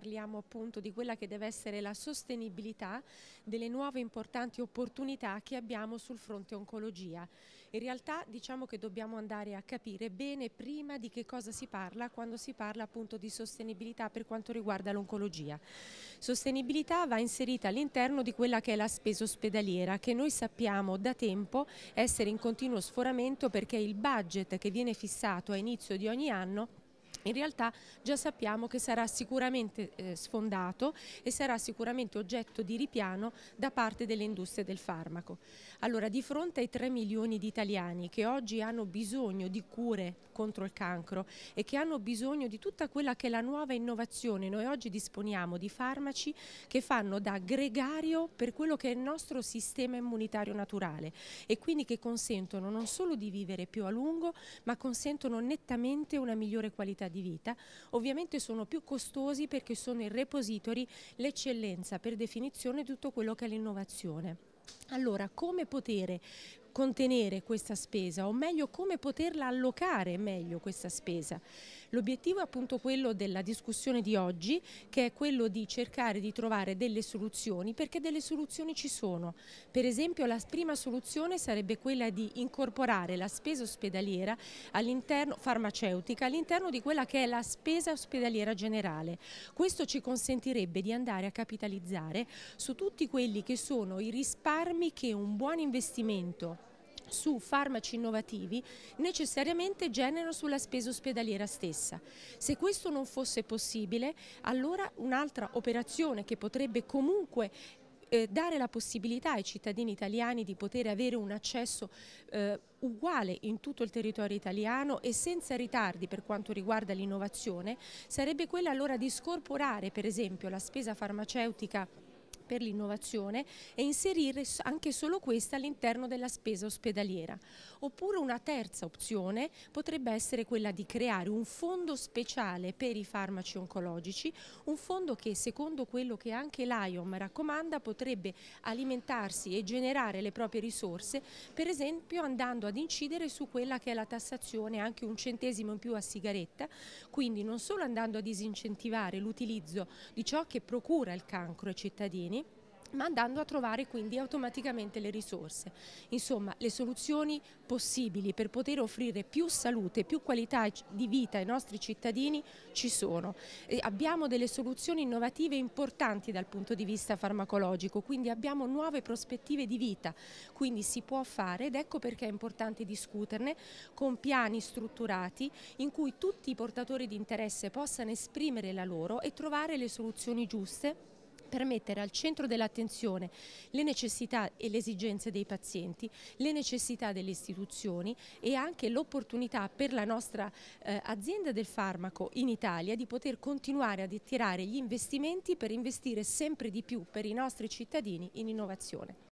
parliamo appunto di quella che deve essere la sostenibilità delle nuove importanti opportunità che abbiamo sul fronte oncologia. In realtà diciamo che dobbiamo andare a capire bene prima di che cosa si parla quando si parla appunto di sostenibilità per quanto riguarda l'oncologia. Sostenibilità va inserita all'interno di quella che è la spesa ospedaliera che noi sappiamo da tempo essere in continuo sforamento perché il budget che viene fissato a inizio di ogni anno in realtà già sappiamo che sarà sicuramente eh, sfondato e sarà sicuramente oggetto di ripiano da parte delle industrie del farmaco. Allora, di fronte ai 3 milioni di italiani che oggi hanno bisogno di cure contro il cancro e che hanno bisogno di tutta quella che è la nuova innovazione, noi oggi disponiamo di farmaci che fanno da gregario per quello che è il nostro sistema immunitario naturale e quindi che consentono non solo di vivere più a lungo, ma consentono nettamente una migliore qualità di di vita, ovviamente sono più costosi perché sono i repository l'eccellenza per definizione di tutto quello che è l'innovazione. Allora, come poter contenere questa spesa o meglio come poterla allocare meglio questa spesa? L'obiettivo è appunto quello della discussione di oggi che è quello di cercare di trovare delle soluzioni perché delle soluzioni ci sono. Per esempio la prima soluzione sarebbe quella di incorporare la spesa ospedaliera all farmaceutica all'interno di quella che è la spesa ospedaliera generale. Questo ci consentirebbe di andare a capitalizzare su tutti quelli che sono i risparmi che un buon investimento su farmaci innovativi necessariamente generano sulla spesa ospedaliera stessa. Se questo non fosse possibile, allora un'altra operazione che potrebbe comunque eh, dare la possibilità ai cittadini italiani di poter avere un accesso eh, uguale in tutto il territorio italiano e senza ritardi per quanto riguarda l'innovazione, sarebbe quella allora di scorporare per esempio la spesa farmaceutica per l'innovazione e inserire anche solo questa all'interno della spesa ospedaliera. Oppure una terza opzione potrebbe essere quella di creare un fondo speciale per i farmaci oncologici, un fondo che secondo quello che anche l'IOM raccomanda potrebbe alimentarsi e generare le proprie risorse, per esempio andando ad incidere su quella che è la tassazione anche un centesimo in più a sigaretta, quindi non solo andando a disincentivare l'utilizzo di ciò che procura il cancro ai cittadini, ma andando a trovare quindi automaticamente le risorse. Insomma, le soluzioni possibili per poter offrire più salute, più qualità di vita ai nostri cittadini ci sono. E abbiamo delle soluzioni innovative importanti dal punto di vista farmacologico, quindi abbiamo nuove prospettive di vita, quindi si può fare ed ecco perché è importante discuterne con piani strutturati in cui tutti i portatori di interesse possano esprimere la loro e trovare le soluzioni giuste per mettere al centro dell'attenzione le necessità e le esigenze dei pazienti, le necessità delle istituzioni e anche l'opportunità per la nostra eh, azienda del farmaco in Italia di poter continuare ad attirare gli investimenti per investire sempre di più per i nostri cittadini in innovazione.